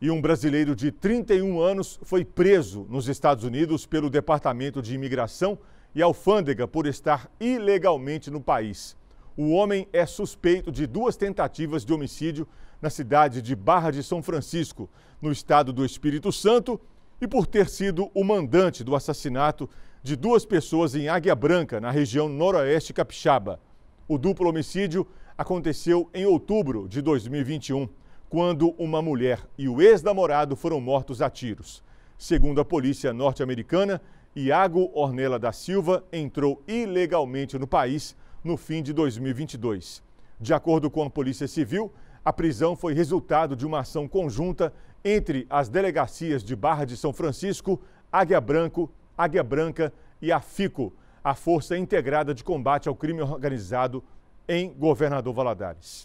e um brasileiro de 31 anos foi preso nos Estados Unidos pelo Departamento de Imigração e Alfândega por estar ilegalmente no país. O homem é suspeito de duas tentativas de homicídio na cidade de Barra de São Francisco, no estado do Espírito Santo, e por ter sido o mandante do assassinato de duas pessoas em Águia Branca, na região noroeste capixaba. O duplo homicídio aconteceu em outubro de 2021 quando uma mulher e o ex-namorado foram mortos a tiros. Segundo a polícia norte-americana, Iago Ornella da Silva entrou ilegalmente no país no fim de 2022. De acordo com a Polícia Civil, a prisão foi resultado de uma ação conjunta entre as delegacias de Barra de São Francisco, Águia Branco, Águia Branca e a FICO, a Força Integrada de Combate ao Crime Organizado em Governador Valadares.